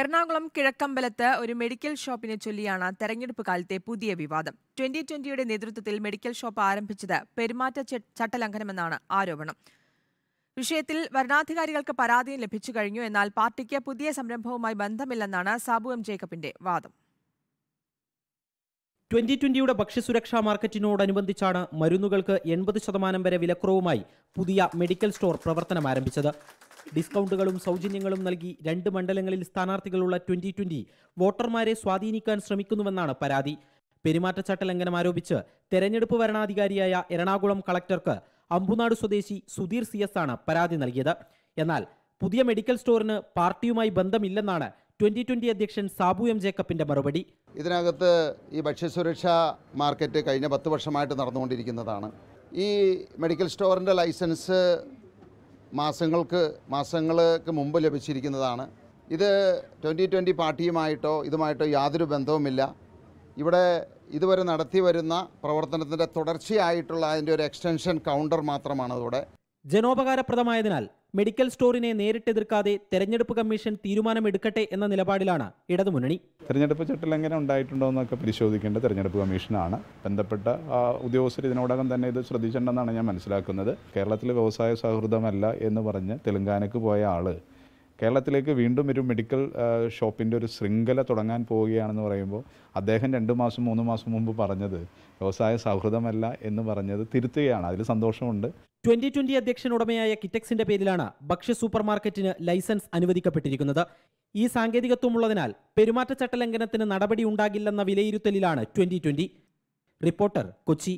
എറണാകുളം കിഴക്കമ്പലത്ത് ഒരു മെഡിക്കൽ ഷോപ്പിനെ ചൊല്ലിയാണ് തെരഞ്ഞെടുപ്പ് കാലത്തെ പുതിയ വിവാദം ട്വന്റി ട്വന്റിയുടെ നേതൃത്വത്തിൽ മെഡിക്കൽ ഷോപ്പ് ആരംഭിച്ചത് പെരുമാറ്റ ചട്ടലംഘനമെന്നാണ് ആരോപണം വിഷയത്തിൽ വരണാധികാരികൾക്ക് പരാതിയും ലഭിച്ചു കഴിഞ്ഞു എന്നാൽ പാർട്ടിക്ക് പുതിയ സംരംഭവുമായി ബന്ധമില്ലെന്നാണ് സാബു എം ജേക്കബിന്റെ വാദം ട്വന്റി ട്വന്റിയുടെ ഭക്ഷ്യസുരക്ഷാ മാർക്കറ്റിനോടനുബന്ധിച്ചാണ് മരുന്നുകൾക്ക് എൺപത് ശതമാനം വരെ വിലക്കുറവുമായി പുതിയ മെഡിക്കൽ സ്റ്റോർ പ്രവർത്തനം ആരംഭിച്ചത് ഡിസ്കൗണ്ടുകളും സൗജന്യങ്ങളും നൽകി രണ്ട് മണ്ഡലങ്ങളിൽ സ്ഥാനാർത്ഥികളുള്ള ട്വന്റി ട്വന്റി വോട്ടർമാരെ സ്വാധീനിക്കാൻ ശ്രമിക്കുന്നുവെന്നാണ് പരാതി പെരുമാറ്റച്ചട്ട ലംഘനം ആരോപിച്ച് തെരഞ്ഞെടുപ്പ് വരണാധികാരിയായ എറണാകുളം കളക്ടർക്ക് അമ്പുനാട് സ്വദേശി സുധീർ സി എസ് ആണ് പരാതി നൽകിയത് എന്നാൽ പുതിയ മെഡിക്കൽ സ്റ്റോറിന് പാർട്ടിയുമായി ബന്ധമില്ലെന്നാണ് ട്വന്റി ട്വന്റി അധ്യക്ഷൻ സാബു എം ജേക്കബിന്റെ മറുപടി ഇതിനകത്ത് ഈ ഭക്ഷ്യസുരക്ഷാ മാർക്കറ്റ് കഴിഞ്ഞ പത്ത് വർഷമായിട്ട് നടന്നുകൊണ്ടിരിക്കുന്നതാണ് ഈ മെഡിക്കൽ സ്റ്റോറിൻ്റെ ലൈസൻസ് മാസങ്ങൾക്ക് മാസങ്ങൾക്ക് മുമ്പ് ലഭിച്ചിരിക്കുന്നതാണ് ഇത് ട്വൻ്റി ട്വൻ്റി പാർട്ടിയുമായിട്ടോ ഇതുമായിട്ടോ യാതൊരു ബന്ധവുമില്ല ഇവിടെ ഇതുവരെ നടത്തി വരുന്ന പ്രവർത്തനത്തിൻ്റെ തുടർച്ചയായിട്ടുള്ള അതിൻ്റെ ഒരു എക്സ്റ്റൻഷൻ കൗണ്ടർ മാത്രമാണ് ഇവിടെ ജനോപകാരപ്രദമായതിനാൽ മെഡിക്കൽ സ്റ്റോറിനെ നേരിട്ടെതിർക്കാതെ തെരഞ്ഞെടുപ്പ് കമ്മീഷൻ തീരുമാനമെടുക്കട്ടെ എന്ന നിലപാടിലാണ് ഇടതുമുന്നണി തിരഞ്ഞെടുപ്പ് എങ്ങനെ ഉണ്ടായിട്ടുണ്ടോ എന്നൊക്കെ പരിശോധിക്കേണ്ട തിരഞ്ഞെടുപ്പ് കമ്മീഷനാണ് ബന്ധപ്പെട്ട ഉദ്യോഗസ്ഥർ ഇതിനോടകം തന്നെ ഇത് ശ്രദ്ധിച്ചിട്ടുണ്ടെന്നാണ് ഞാൻ മനസ്സിലാക്കുന്നത് കേരളത്തിൽ വ്യവസായ സൗഹൃദമല്ല എന്ന് പറഞ്ഞ് തെലുങ്കാനക്ക് പോയ ആൾ കേരളത്തിലേക്ക് വീണ്ടും ഒരു മെഡിക്കൽ ഷോപ്പിൻ്റെ ഒരു ശൃംഖല തുടങ്ങാൻ പോവുകയാണെന്ന് പറയുമ്പോൾ അദ്ദേഹം രണ്ട് മാസം മൂന്ന് മാസം മുമ്പ് പറഞ്ഞത് വ്യവസായ സൗഹൃദമല്ല എന്ന് പറഞ്ഞത് തിരുത്തുകയാണ് അതിൽ സന്തോഷമുണ്ട് ട്വന്റി ട്വന്റി അധ്യക്ഷൻ ഉടമയായ കിറ്റക്സിന്റെ പേരിലാണ് ഭക്ഷ്യ സൂപ്പർ മാർക്കറ്റിന് ലൈസൻസ് അനുവദിക്കപ്പെട്ടിരിക്കുന്നത് ഈ സാങ്കേതികത്വമുള്ളതിനാൽ പെരുമാറ്റച്ചട്ട ലംഘനത്തിന് നടപടി ഉണ്ടാകില്ലെന്ന വിലയിരുത്തലിലാണ് ട്വന്റി ട്വന്റി റിപ്പോർട്ടർ കൊച്ചി